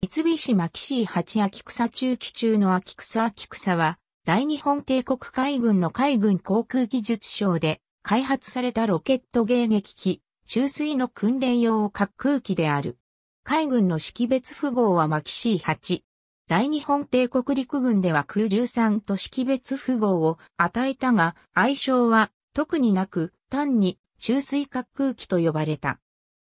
三菱マキシー8秋草中期中の秋草秋草は、大日本帝国海軍の海軍航空技術省で開発されたロケット迎撃機、注水の訓練用滑空機である。海軍の識別符号はマキシー8。大日本帝国陸軍では空13と識別符号を与えたが、愛称は特になく、単に注水滑空機と呼ばれた。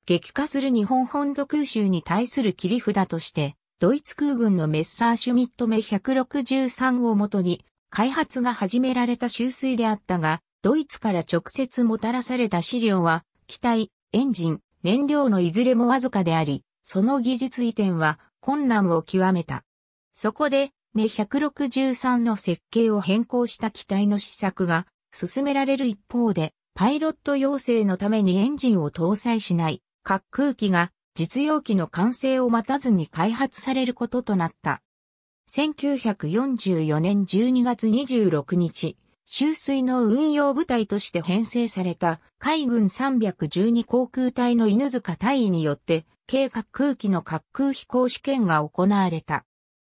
激化する日本本土空襲に対する切り札として、ドイツ空軍のメッサーシュミット目163をもとに、開発が始められた収水であったが、ドイツから直接もたらされた資料は、機体、エンジン、燃料のいずれもわずかであり、その技術移転は困難を極めた。そこで、目163の設計を変更した機体の試作が進められる一方で、パイロット養成のためにエンジンを搭載しない滑空機が実用機の完成を待たずに開発されることとなった。1944年12月26日、修水の運用部隊として編成された海軍312航空隊の犬塚隊員によって、計滑空機の滑空飛行試験が行われた。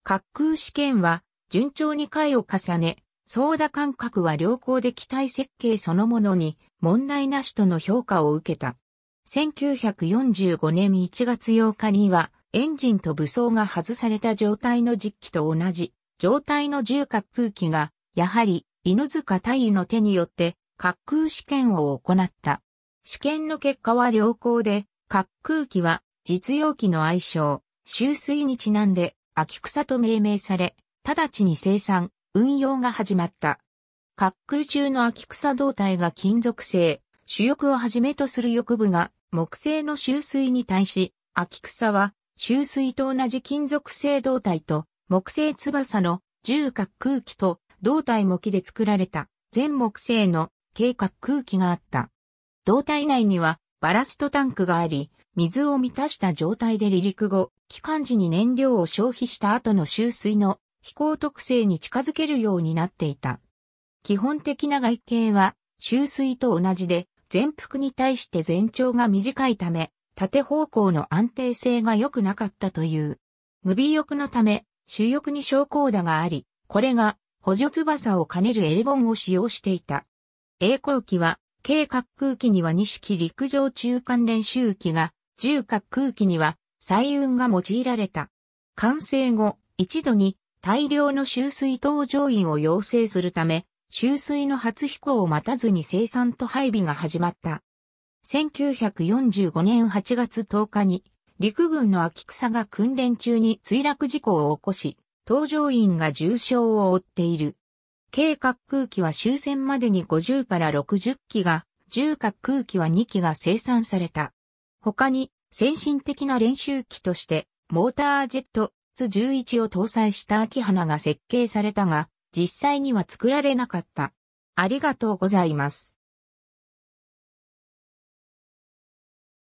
滑空試験は順調に回を重ね、操舵感覚は良好で機体設計そのものに問題なしとの評価を受けた。1945年1月8日には、エンジンと武装が外された状態の実機と同じ、状態の重滑空機が、やはり、犬塚大尉の手によって、滑空試験を行った。試験の結果は良好で、滑空機は、実用機の愛称、修水にちなんで、秋草と命名され、直ちに生産、運用が始まった。滑空中の秋草胴体が金属製、主翼をはじめとする翼部が木製の周水に対し、秋草は周水と同じ金属製胴体と木製翼の重角空気と胴体も木で作られた全木製の計画空気があった。胴体内にはバラストタンクがあり、水を満たした状態で離陸後、機関時に燃料を消費した後の周水の飛行特性に近づけるようになっていた。基本的な外形は、周水と同じで、全幅に対して全長が短いため、縦方向の安定性が良くなかったという。無尾翼のため、主翼に昇降打があり、これが補助翼を兼ねるエレボンを使用していた。栄光機は、計滑空機には2式陸上中間練習機が、重滑空機には、彩雲が用いられた。完成後、一度に大量の集水搭乗員を養成するため、終水の初飛行を待たずに生産と配備が始まった。1945年8月10日に、陸軍の秋草が訓練中に墜落事故を起こし、搭乗員が重傷を負っている。計滑空機は終戦までに50から60機が、重滑空機は2機が生産された。他に、先進的な練習機として、モータージェット、ツ11を搭載した秋花が設計されたが、実際には作られなかった。ありがとうございます。